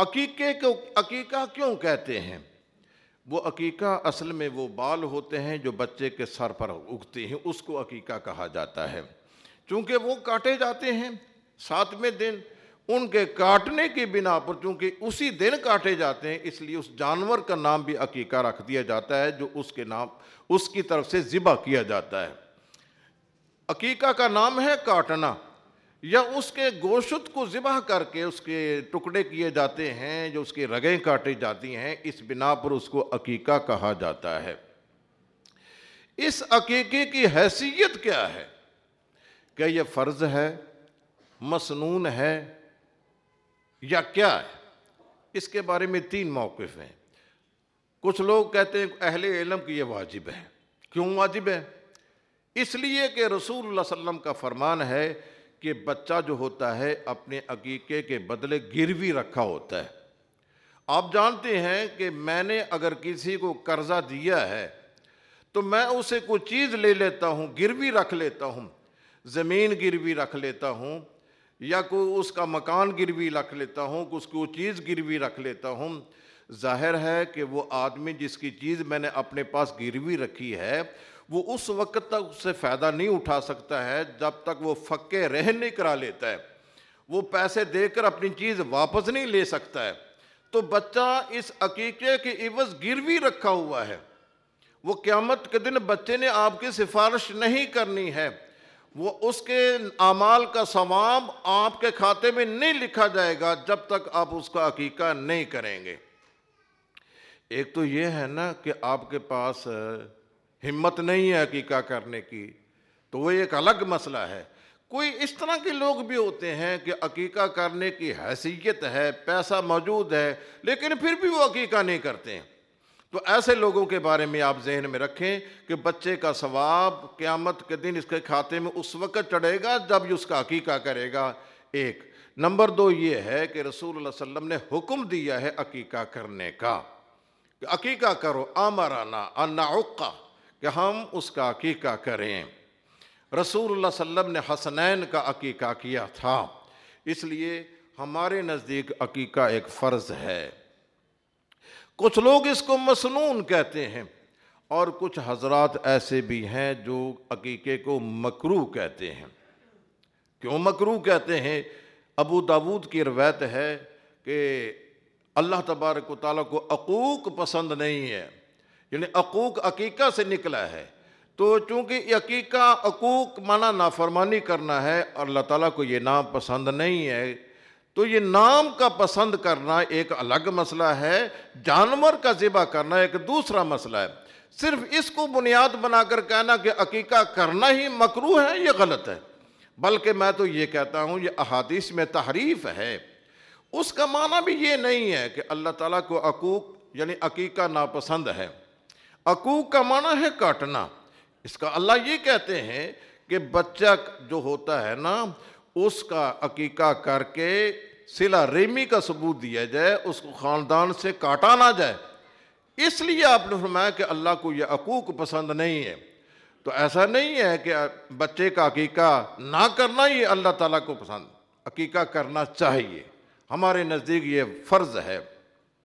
अकीके को अकीका क्यों कहते हैं वो अकीका असल में वो बाल होते हैं जो बच्चे के सर पर उगते हैं उसको अकीका कहा जाता है चूंकि वो काटे जाते हैं सातवें दिन उनके काटने की बिना पर चूंकि उसी दिन काटे जाते हैं इसलिए उस जानवर का नाम भी अकीका रख दिया जाता है जो उसके नाम उसकी तरफ से ज़िबा किया जाता है अकीका का नाम है काटना या उसके गोशत को ज़िबा करके उसके टुकड़े किए जाते हैं जो उसकी रगें काटी जाती हैं इस बिना पर उसको अकीका कहा जाता है इस अकीके की हैसियत क्या है क्या यह फ़र्ज़ है मसनून है या क्या है इसके बारे में तीन मौक़ हैं कुछ लोग कहते हैं अहले इलम की यह वाजिब है क्यों वाजिब है इसलिए कि रसूल सल्लम का फरमान है कि बच्चा जो होता है अपने अकीके के बदले गिरवी रखा होता है आप जानते हैं कि मैंने अगर किसी को कर्ज़ा दिया है तो मैं उसे कोई चीज़ ले लेता हूँ गिरवी रख लेता हूँ ज़मीन गिरवी रख लेता हूँ या कोई उसका मकान गिरवी रख लेता हूँ उसको चीज़ गिरवी रख लेता हूँ जाहिर है कि वो आदमी जिसकी चीज़ मैंने अपने पास गिरवी रखी है वो उस वक्त तक उससे फ़ायदा नहीं उठा सकता है जब तक वो फक्के रहन नहीं करा लेता है वो पैसे देकर अपनी चीज़ वापस नहीं ले सकता है तो बच्चा इस अकीके के इवज गिरवी रखा हुआ है वो क़्यामत के दिन बच्चे ने आपकी सिफारिश नहीं करनी है वो उसके अमाल का सवाब आपके खाते में नहीं लिखा जाएगा जब तक आप उसका अकीका नहीं करेंगे एक तो ये है ना कि आपके पास हिम्मत नहीं है हकीका करने की तो वो एक अलग मसला है कोई इस तरह के लोग भी होते हैं कि अकीका करने की हैसियत है पैसा मौजूद है लेकिन फिर भी वो अकीका नहीं करते हैं तो ऐसे लोगों के बारे में आप जहन में रखें कि बच्चे का सवाब क़्यामत के दिन इसके खाते में उस वक़्त चढ़ेगा जब उसका अकीका करेगा एक नंबर दो ये है कि रसूल वसम ने हुक्म दिया है अकीका करने का अकीका करो आमराना अनाउका कि हम उसका अकीका करें रसूल सल्लम ने हसनैन का अकीका किया था इसलिए हमारे नज़दीक अकीका एक फ़र्ज़ है कुछ लोग इसको मसनून कहते हैं और कुछ हजरत ऐसे भी हैं जो अकीके को मकरू कहते हैं क्यों मकरू कहते हैं अबू दाऊद की रवायत है कि अल्लाह तबारक ताली को अकूक पसंद नहीं है यानी अकूक अकीका से निकला है तो चूंकि अकीका अकूक माना नाफरमानी करना है और अल्लाह ताला को ये नाम पसंद नहीं है तो ये नाम का पसंद करना एक अलग मसला है जानवर का ज़िबा करना एक दूसरा मसला है सिर्फ इसको बुनियाद बनाकर कहना कि अकीका करना ही मकरू है ये गलत है बल्कि मैं तो ये कहता हूँ ये अहादीस में तहरीफ है उसका माना भी ये नहीं है कि अल्लाह ताला को अकूक यानी अकीका नापसंद है अकू का माना है काटना इसका अल्लाह ये कहते हैं कि बच्चा जो होता है ना उसका अकीका करके सिला रेमी का सबूत दिया जाए उसको ख़ानदान से काटा ना जाए इसलिए आपने फरमाया कि अल्लाह को यह अकूक पसंद नहीं है तो ऐसा नहीं है कि बच्चे का अकीका ना करना ही अल्लाह ताला को पसंद अकीका करना चाहिए हमारे नज़दीक ये फ़र्ज़ है